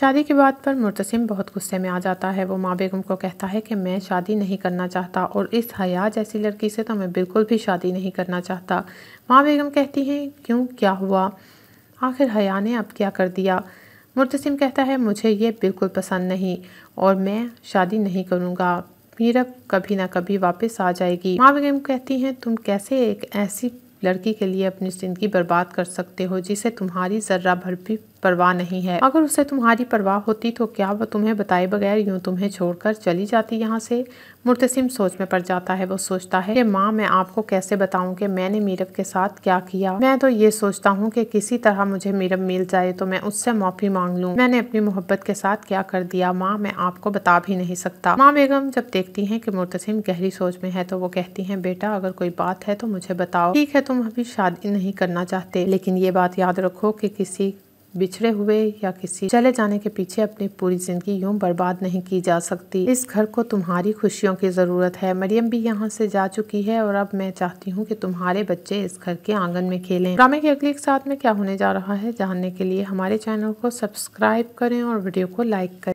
शादी की बात पर मुतसम बहुत गुस्से में आ जाता है वो माँ बेगम को कहता है कि मैं शादी नहीं करना चाहता और इस हया जैसी लड़की से तो मैं बिल्कुल भी शादी नहीं करना चाहता माँ बेगम कहती हैं क्यों क्या हुआ आखिर हया ने अब क्या कर दिया मुर्तसिम कहता है मुझे ये बिल्कुल पसंद नहीं और मैं शादी नहीं करूँगा मीरब कभी ना कभी वापस आ जाएगी माँ बेगम कहती हैं तुम कैसे एक ऐसी लड़की के लिए अपनी ज़िंदगी बर्बाद कर सकते हो जिसे तुम्हारी ज़र्रा भर भी परवाह नहीं है अगर उसे तुम्हारी परवाह होती तो क्या वह तुम्हें बताए बगैर यूं तुम्हें छोड़कर चली जाती यहाँ से मुर्तसिम सोच में पड़ जाता है वो सोचता है कि माँ मैं आपको कैसे बताऊँ कि मैंने मीरब के साथ क्या किया मैं तो ये सोचता हूँ कि किसी तरह मुझे मीरब मिल जाए तो मैं उससे माफ़ी मांग लूँ मैंने अपनी मोहब्बत के साथ क्या कर दिया माँ मैं आपको बता भी नहीं सकता माँ बेगम जब देखती है की मुर्तसिम गहरी सोच में है तो वो कहती है बेटा अगर कोई बात है तो मुझे बताओ ठीक है तुम अभी शादी नहीं करना चाहते लेकिन ये बात याद रखो की किसी बिछड़े हुए या किसी चले जाने के पीछे अपनी पूरी जिंदगी यूं बर्बाद नहीं की जा सकती इस घर को तुम्हारी खुशियों की ज़रूरत है मरियम भी यहाँ से जा चुकी है और अब मैं चाहती हूँ कि तुम्हारे बच्चे इस घर के आंगन में खेलें ड्रामे के अगली साथ में क्या होने जा रहा है जानने के लिए हमारे चैनल को सब्सक्राइब करें और वीडियो को लाइक करें